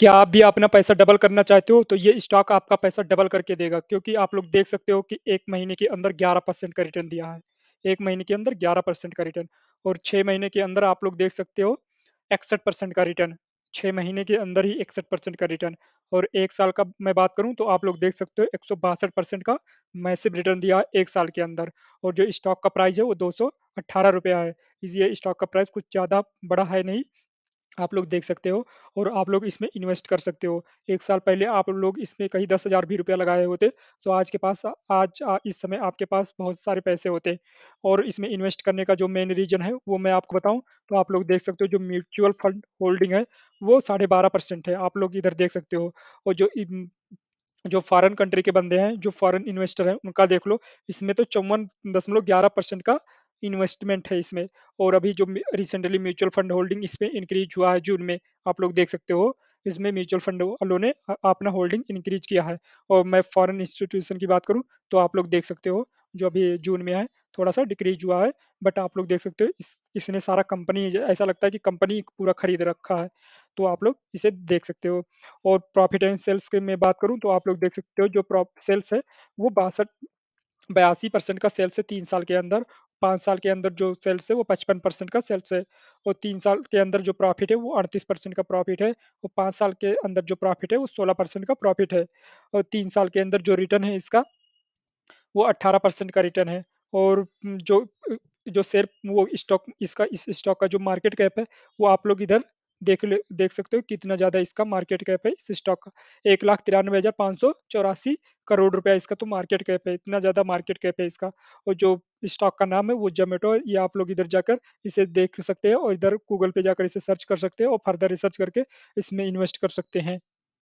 क्या आप भी अपना पैसा डबल करना चाहते हो तो ये स्टॉक आपका पैसा डबल करके देगा क्योंकि आप लोग देख सकते हो कि एक महीने के अंदर 11 परसेंट का रिटर्न दिया है एक महीने के अंदर 11 परसेंट का रिटर्न और छः महीने के अंदर आप लोग देख सकते हो इकसठ परसेंट का रिटर्न छः महीने के अंदर ही इकसठ परसेंट का रिटर्न और एक साल का मैं बात करूं तो आप लोग देख सकते हो एक परसेंट का मैसिव रिटर्न दिया एक साल के अंदर और जो स्टॉक का प्राइस है वो दो सौ है ये स्टॉक का प्राइस कुछ ज़्यादा बड़ा है नहीं आप लोग देख सकते हो और आप लोग इसमें इन्वेस्ट कर सकते हो एक साल पहले आप लोग इसमें कहीं दस हजार भी रुपया लगाए होते तो आज के पास आज इस समय आपके पास बहुत सारे पैसे होते और इसमें इन्वेस्ट करने का जो मेन रीजन है वो मैं आपको बताऊं तो आप लोग देख सकते हो जो म्यूचुअल फंड होल्डिंग है वो साढ़े बारह परसेंट है आप लोग इधर देख सकते हो और जो जो फॉरेन कंट्री के बंदे हैं जो फॉरेन इन्वेस्टर हैं उनका देख लो इसमें तो चौवन दशमलव ग्यारह परसेंट का इन्वेस्टमेंट है इसमें और अभी जो रिसेंटली म्यूचुअल फंड होल्डिंग इसमें इंक्रीज हुआ है जून में आप लोग देख सकते हो इसमें म्यूचुअल फंड वालों ने अपना होल्डिंग इंक्रीज किया है और मैं फॉरेन इंस्टीट्यूशन की बात करूँ तो आप लोग देख सकते हो जो अभी जून में है थोड़ा सा डिक्रीज हुआ है बट आप लोग देख सकते हो इस इसने सारा कंपनी ऐसा लगता है कि कंपनी पूरा खरीद रखा है तो आप लोग इसे देख सकते हो और प्रॉफिट एंड सेल्स की मैं बात करूँ तो आप लोग देख सकते हो जो सेल्स है वो बासठ बयासी परसेंट का सेल्स है तीन साल के अंदर पाँच साल के अंदर जो सेल्स है वो पचपन परसेंट का सेल्स है और तीन साल के अंदर जो प्रॉफिट है वो अड़तीस परसेंट का प्रॉफिट है और पाँच साल के अंदर जो प्रॉफिट है वो सोलह परसेंट का प्रॉफिट है और तीन साल के अंदर जो रिटर्न है इसका वो अट्ठारह परसेंट का रिटर्न है और जो जो शेयर वो स्टॉक इसका इस स्टॉक का जो मार्केट कैप है वो आप लोग इधर देख ले देख सकते हो कितना ज़्यादा इसका मार्केट कैप है इस स्टॉक का एक लाख तिरानवे हज़ार पाँच सौ चौरासी करोड़ रुपया इसका तो मार्केट कैप है इतना ज़्यादा मार्केट कैप है इसका और जो स्टॉक का नाम है वो जोमेटो ये आप लोग इधर जाकर इसे देख सकते हैं और इधर गूगल पे जाकर इसे सर्च कर सकते हैं और फर्दर रिसर्च करके इसमें इन्वेस्ट कर सकते हैं